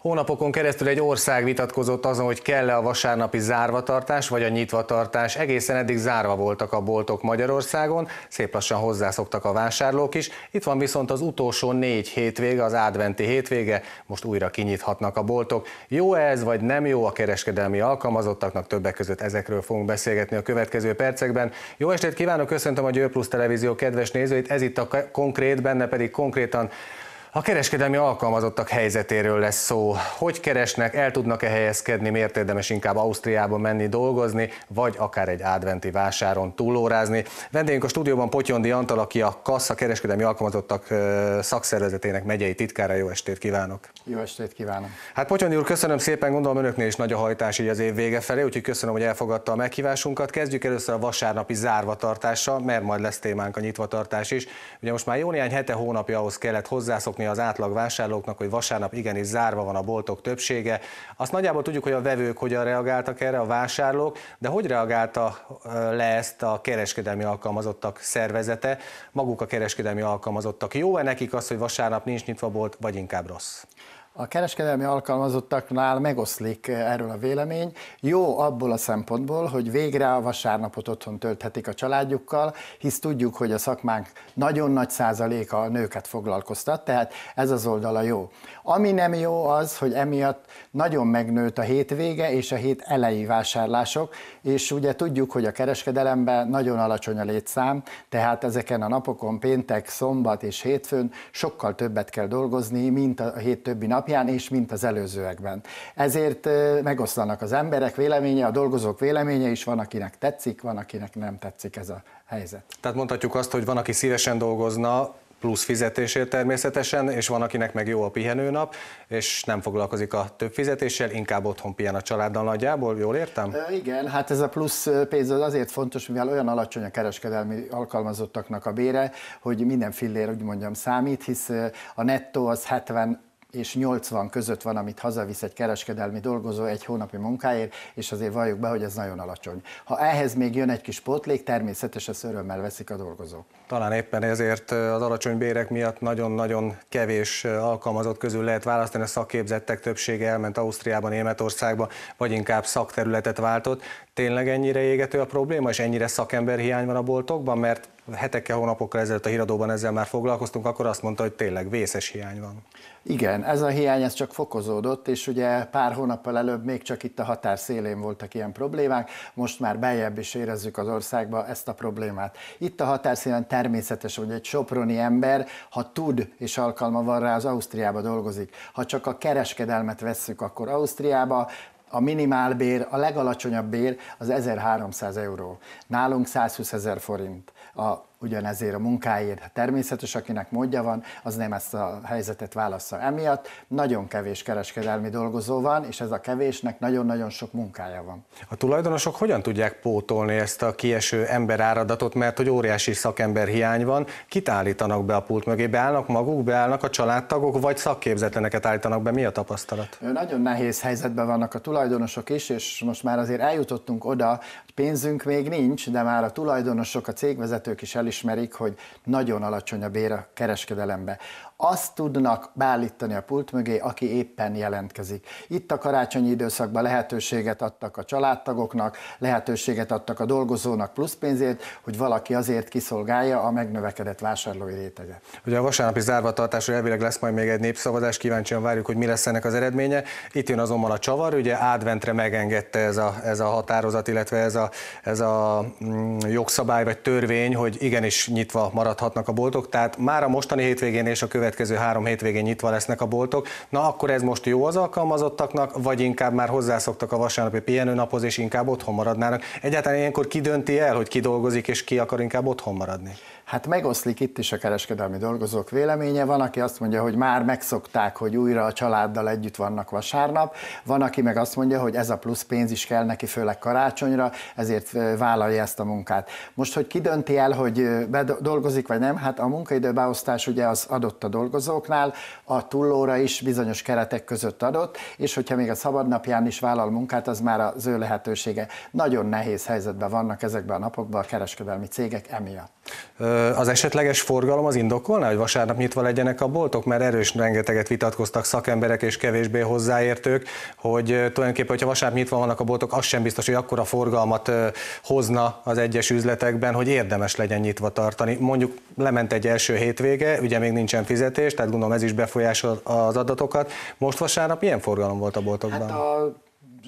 Hónapokon keresztül egy ország vitatkozott azon, hogy kell-e a vasárnapi zárvatartás vagy a nyitvatartás. Egészen eddig zárva voltak a boltok Magyarországon, szép lassan hozzászoktak a vásárlók is. Itt van viszont az utolsó négy hétvége, az adventi hétvége, most újra kinyithatnak a boltok. Jó -e ez vagy nem jó a kereskedelmi alkalmazottaknak? Többek között ezekről fogunk beszélgetni a következő percekben. Jó estét kívánok, köszöntöm a Győr Plus Televízió kedves nézőit, ez itt a konkrét, benne pedig konkrétan a kereskedelmi alkalmazottak helyzetéről lesz szó. Hogy keresnek, el tudnak-e helyezkedni, miért érdemes inkább Ausztriába menni dolgozni, vagy akár egy adventi vásáron túlórázni. Vendégünk a stúdióban Potyondi Antal, aki a Kassa kereskedelmi alkalmazottak szakszervezetének megyei titkára. Jó estét kívánok! Jó estét kívánok! Hát Potyondi úr, köszönöm szépen, gondolom önöknél is nagy a hajtás így az év vége felé, úgyhogy köszönöm, hogy elfogadta a meghívásunkat. Kezdjük először a vasárnapi zárvatartással, mert majd lesz témánk a nyitvatartás is. Ugye most már jó néhány hete, hónapja ahhoz kellett hozzászokni, megszokni az átlag vásárlóknak, hogy vasárnap igenis zárva van a boltok többsége. Azt nagyjából tudjuk, hogy a vevők hogyan reagáltak erre, a vásárlók, de hogy reagálta le ezt a kereskedelmi alkalmazottak szervezete, maguk a kereskedelmi alkalmazottak? Jó-e nekik az, hogy vasárnap nincs nyitva bolt, vagy inkább rossz? A kereskedelmi alkalmazottaknál megoszlik erről a vélemény. Jó abból a szempontból, hogy végre a vasárnapot otthon tölthetik a családjukkal, hisz tudjuk, hogy a szakmánk nagyon nagy százaléka a nőket foglalkoztat, tehát ez az oldala jó. Ami nem jó az, hogy emiatt nagyon megnőtt a hétvége és a hét elejé vásárlások, és ugye tudjuk, hogy a kereskedelemben nagyon alacsony a létszám, tehát ezeken a napokon, péntek, szombat és hétfőn sokkal többet kell dolgozni, mint a hét többi nap napján, és mint az előzőekben. Ezért megoszlanak az emberek véleménye, a dolgozók véleménye is, van akinek tetszik, van akinek nem tetszik ez a helyzet. Tehát mondhatjuk azt, hogy van, aki szívesen dolgozna, plusz fizetésért természetesen, és van, akinek meg jó a pihenőnap, és nem foglalkozik a több fizetéssel, inkább otthon pihen a családdal nagyjából, jól értem? E, igen, hát ez a plusz pénz az azért fontos, mivel olyan alacsony a kereskedelmi alkalmazottaknak a bére, hogy minden fillér, úgy mondjam, számít, hisz a nettó az 70 és 80 között van, amit hazavisz egy kereskedelmi dolgozó egy hónapi munkáért, és azért valljuk be, hogy ez nagyon alacsony. Ha ehhez még jön egy kis pótlék, természetesen ezt örömmel veszik a dolgozók. Talán éppen ezért az alacsony bérek miatt nagyon-nagyon kevés alkalmazott közül lehet választani, a szakképzettek többsége elment Ausztriába, Németországba, vagy inkább szakterületet váltott. Tényleg ennyire égető a probléma, és ennyire szakember hiány van a boltokban, mert hetekkel, hónapokkal ezelőtt a híradóban ezzel már foglalkoztunk, akkor azt mondta, hogy tényleg vészes hiány van. Igen, ez a hiány ez csak fokozódott, és ugye pár hónappal előbb még csak itt a határ szélén voltak ilyen problémák, most már beljebb is érezzük az országba ezt a problémát. Itt a határ szélen természetes, hogy egy soproni ember, ha tud és alkalma van rá, az Ausztriába dolgozik. Ha csak a kereskedelmet vesszük, akkor Ausztriába, a minimálbér, a legalacsonyabb bér az 1300 euró. Nálunk 120 ezer forint. A ugyanezért a munkáért. Természetes, akinek módja van, az nem ezt a helyzetet válaszza. Emiatt nagyon kevés kereskedelmi dolgozó van, és ez a kevésnek nagyon-nagyon sok munkája van. A tulajdonosok hogyan tudják pótolni ezt a kieső emberáradatot, mert hogy óriási szakemberhiány van, kit állítanak be a pult mögé? Beállnak maguk, beállnak a családtagok, vagy szakképzetleneket állítanak be? Mi a tapasztalat? Nagyon nehéz helyzetben vannak a tulajdonosok is, és most már azért eljutottunk oda, hogy pénzünk még nincs, de már a tulajdonosok, a cégvezetők is el fölismerik, hogy nagyon alacsony a bér a kereskedelembe azt tudnak beállítani a pult mögé, aki éppen jelentkezik. Itt a karácsonyi időszakban lehetőséget adtak a családtagoknak, lehetőséget adtak a dolgozónak plusz pénzért, hogy valaki azért kiszolgálja a megnövekedett vásárlói rétege. Ugye a vasárnapi zárvatartásra elvileg lesz majd még egy népszavazás, kíváncsian várjuk, hogy mi lesz ennek az eredménye. Itt jön azonban a csavar, ugye adventre megengedte ez a, ez a határozat, illetve ez a, ez a mm, jogszabály vagy törvény, hogy igenis nyitva maradhatnak a boltok, tehát már a mostani hétvégén és a következő következő három hétvégén nyitva lesznek a boltok, na akkor ez most jó az alkalmazottaknak, vagy inkább már hozzászoktak a vasárnapi pihenőnaphoz, és inkább otthon maradnának? Egyáltalán ilyenkor ki dönti el, hogy ki dolgozik, és ki akar inkább otthon maradni? Hát megoszlik itt is a kereskedelmi dolgozók véleménye. Van, aki azt mondja, hogy már megszokták, hogy újra a családdal együtt vannak vasárnap. Van, aki meg azt mondja, hogy ez a plusz pénz is kell neki, főleg karácsonyra, ezért vállalja ezt a munkát. Most, hogy ki dönti el, hogy dolgozik vagy nem, hát a munkaidőbeosztás ugye az adott a dolgozóknál, a túlóra is bizonyos keretek között adott, és hogyha még a szabadnapján is vállal munkát, az már az ő lehetősége. Nagyon nehéz helyzetben vannak ezekben a napokban a kereskedelmi cégek emiatt. Az esetleges forgalom az indokolná, hogy vasárnap nyitva legyenek a boltok? Mert erős rengeteget vitatkoztak szakemberek és kevésbé hozzáértők, hogy tulajdonképpen, hogyha vasárnap nyitva vannak a boltok, az sem biztos, hogy akkora forgalmat hozna az egyes üzletekben, hogy érdemes legyen nyitva tartani. Mondjuk lement egy első hétvége, ugye még nincsen fizetés, tehát gondolom ez is befolyásol az adatokat. Most vasárnap milyen forgalom volt a boltokban? Hát a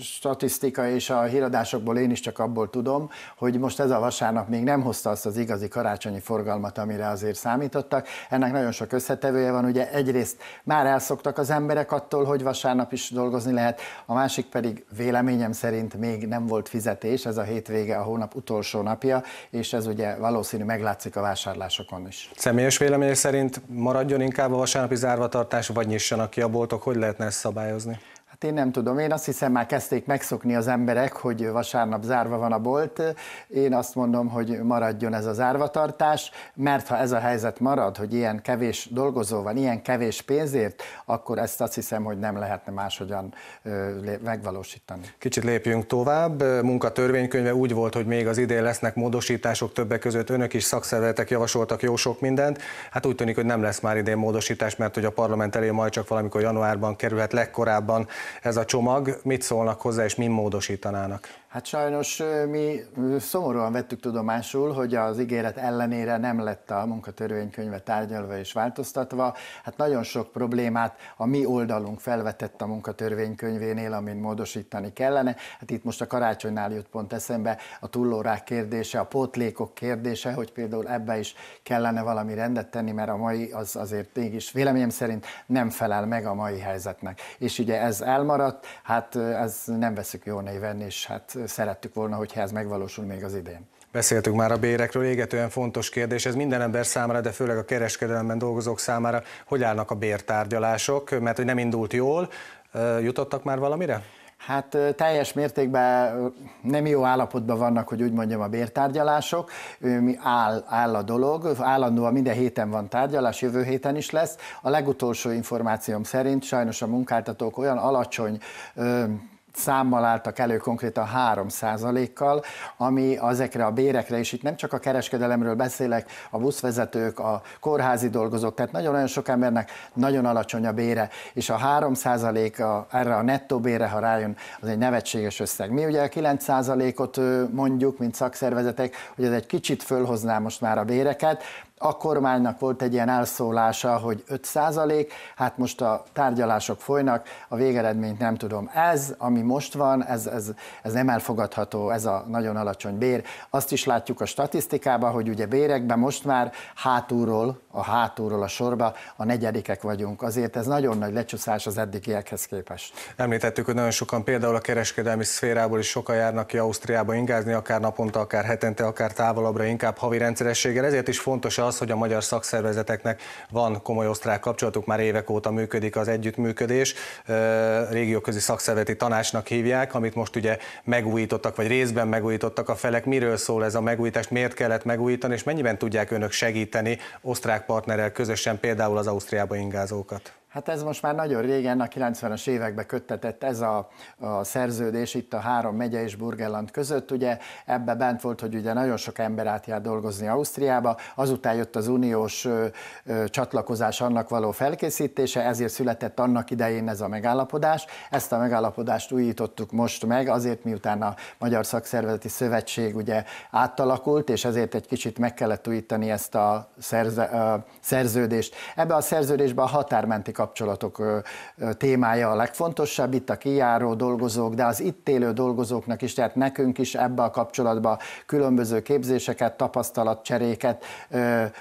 statisztika és a híradásokból én is csak abból tudom, hogy most ez a vasárnap még nem hozta azt az igazi karácsonyi forgalmat, amire azért számítottak. Ennek nagyon sok összetevője van, ugye egyrészt már elszoktak az emberek attól, hogy vasárnap is dolgozni lehet, a másik pedig véleményem szerint még nem volt fizetés, ez a hétvége a hónap utolsó napja, és ez ugye valószínű meglátszik a vásárlásokon is. Személyes vélemény szerint maradjon inkább a vasárnapi zárvatartás, vagy nyissanak ki a boltok, hogy lehetne ezt szabályozni? Hát én nem tudom, én azt hiszem már kezdték megszokni az emberek, hogy vasárnap zárva van a bolt. Én azt mondom, hogy maradjon ez a zárvatartás, mert ha ez a helyzet marad, hogy ilyen kevés dolgozó van, ilyen kevés pénzért, akkor ezt azt hiszem, hogy nem lehetne máshogyan megvalósítani. Kicsit lépjünk tovább. Munkatörvénykönyve úgy volt, hogy még az idén lesznek módosítások többek között. Önök is szakszervezetek javasoltak jó sok mindent. Hát úgy tűnik, hogy nem lesz már idén módosítás, mert hogy a parlament elé majd csak valamikor januárban kerülhet legkorábban ez a csomag, mit szólnak hozzá és mi módosítanának? Hát sajnos mi szomorúan vettük tudomásul, hogy az ígéret ellenére nem lett a munkatörvénykönyve tárgyalva és változtatva. Hát nagyon sok problémát a mi oldalunk felvetett a munkatörvénykönyvénél, amin módosítani kellene. Hát itt most a karácsonynál jut pont eszembe a túlórák kérdése, a pótlékok kérdése, hogy például ebbe is kellene valami rendet tenni, mert a mai az azért mégis véleményem szerint nem felel meg a mai helyzetnek. És ugye ez elmaradt, hát ez nem veszük jó néven, és hát szerettük volna, hogyha ez megvalósul még az idén. Beszéltük már a bérekről, égetően fontos kérdés, ez minden ember számára, de főleg a kereskedelemben dolgozók számára, hogy állnak a bértárgyalások, mert hogy nem indult jól, jutottak már valamire? Hát teljes mértékben nem jó állapotban vannak, hogy úgy mondjam, a bértárgyalások. Áll, áll a dolog, állandóan minden héten van tárgyalás, jövő héten is lesz. A legutolsó információm szerint sajnos a munkáltatók olyan alacsony számmal álltak elő konkrétan 3 kal ami ezekre a bérekre, és itt nem csak a kereskedelemről beszélek, a buszvezetők, a kórházi dolgozók, tehát nagyon-nagyon sok embernek nagyon alacsony a bére, és a 3 a, erre a nettó bére, ha rájön, az egy nevetséges összeg. Mi ugye a 9 ot mondjuk, mint szakszervezetek, hogy ez egy kicsit fölhozná most már a béreket, a kormánynak volt egy ilyen elszólása, hogy 5 százalék, hát most a tárgyalások folynak, a végeredményt nem tudom. Ez, ami most van, ez, ez, ez nem elfogadható, ez a nagyon alacsony bér. Azt is látjuk a statisztikában, hogy ugye bérekben most már hátulról, a hátulról a sorba a negyedikek vagyunk. Azért ez nagyon nagy lecsúszás az eddigiekhez képest. Említettük, hogy nagyon sokan például a kereskedelmi szférából is sokan járnak ki Ausztriába ingázni, akár naponta, akár hetente, akár távolabbra, inkább havi rendszerességgel. Ezért is fontos az, az, hogy a magyar szakszervezeteknek van komoly osztrák kapcsolatuk, már évek óta működik az együttműködés, régióközi szakszervezeti tanácsnak hívják, amit most ugye megújítottak, vagy részben megújítottak a felek. Miről szól ez a megújítás, miért kellett megújítani, és mennyiben tudják önök segíteni osztrák partnerrel közösen például az Ausztriába ingázókat? Hát ez most már nagyon régen, a 90-es években köttetett ez a, a szerződés itt a három megye és Burgenland között. Ugye ebbe bent volt, hogy ugye nagyon sok ember átjár dolgozni Ausztriába, azután jött az uniós ö, ö, csatlakozás annak való felkészítése, ezért született annak idején ez a megállapodás. Ezt a megállapodást újítottuk most meg, azért miután a Magyar Szakszervezeti Szövetség ugye átalakult, és ezért egy kicsit meg kellett újítani ezt a szerze, ö, szerződést. Ebbe a szerződésbe a határmenti kapcsolatok témája a legfontosabb, itt a kijáró dolgozók, de az itt élő dolgozóknak is, tehát nekünk is ebbe a kapcsolatba különböző képzéseket, tapasztalatcseréket,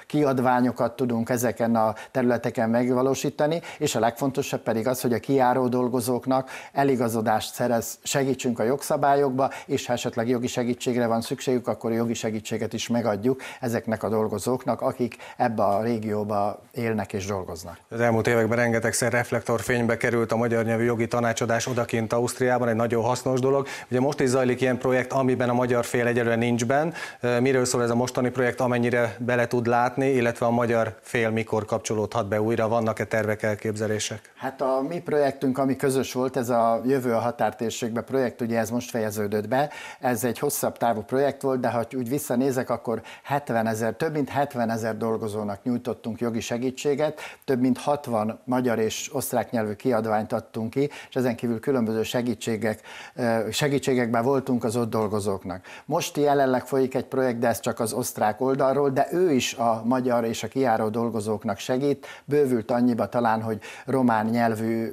kiadványokat tudunk ezeken a területeken megvalósítani, és a legfontosabb pedig az, hogy a kijáró dolgozóknak eligazodást szerez, segítsünk a jogszabályokba, és ha esetleg jogi segítségre van szükségük, akkor a jogi segítséget is megadjuk ezeknek a dolgozóknak, akik ebbe a régióba élnek és dolgoznak. Az elmúlt években rengetegszer reflektorfénybe került a magyar nyelvű jogi tanácsadás odakint Ausztriában, egy nagyon hasznos dolog. Ugye most is zajlik ilyen projekt, amiben a magyar fél egyelőre nincs ben. Miről szól ez a mostani projekt, amennyire bele tud látni, illetve a magyar fél mikor kapcsolódhat be újra? Vannak-e tervek, elképzelések? Hát a mi projektünk, ami közös volt, ez a Jövő a határtérségbe projekt, ugye ez most fejeződött be. Ez egy hosszabb távú projekt volt, de ha úgy visszanézek, akkor 70 ezer, több mint 70 ezer dolgozónak nyújtottunk jogi segítséget, több mint 60 magyar magyar és osztrák nyelvű kiadványt adtunk ki, és ezen kívül különböző segítségek, segítségekben voltunk az ott dolgozóknak. Most jelenleg folyik egy projekt, de ez csak az osztrák oldalról, de ő is a magyar és a kiáró dolgozóknak segít, bővült annyiba talán, hogy román nyelvű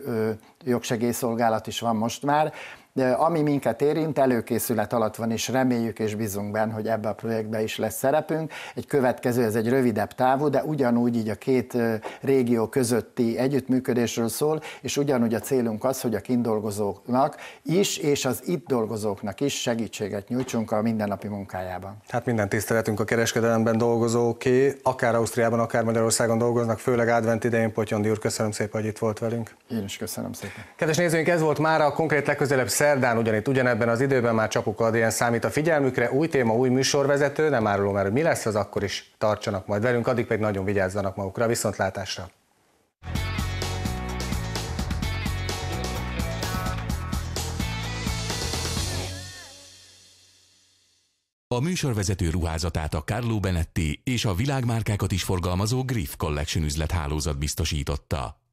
jogsegélyszolgálat is van most már, de ami minket érint, előkészület alatt van, és reméljük és bízunk benne, hogy ebbe a projektbe is lesz szerepünk. Egy következő, ez egy rövidebb távú, de ugyanúgy így a két régió közötti együttműködésről szól, és ugyanúgy a célunk az, hogy a kindolgozóknak is, és az itt dolgozóknak is segítséget nyújtsunk a mindennapi munkájában. Hát minden tiszteletünk a kereskedelemben dolgozóké, akár Ausztriában, akár Magyarországon dolgoznak, főleg advent idején, Potyondi úr, köszönöm szépen, hogy itt volt velünk. Én is köszönöm szépen. Kedves nézőink, ez volt már a konkrét legközelebb Szerdán ugyanitt ugyanebben az időben már Csapuk Adrien számít a figyelmükre, új téma, új műsorvezető, nem árulom el, hogy mi lesz, az akkor is tartsanak majd velünk, addig pedig nagyon vigyázzanak magukra, viszontlátásra! A műsorvezető ruházatát a Carlo Benetti és a világmárkákat is forgalmazó Griff Collection üzlethálózat biztosította.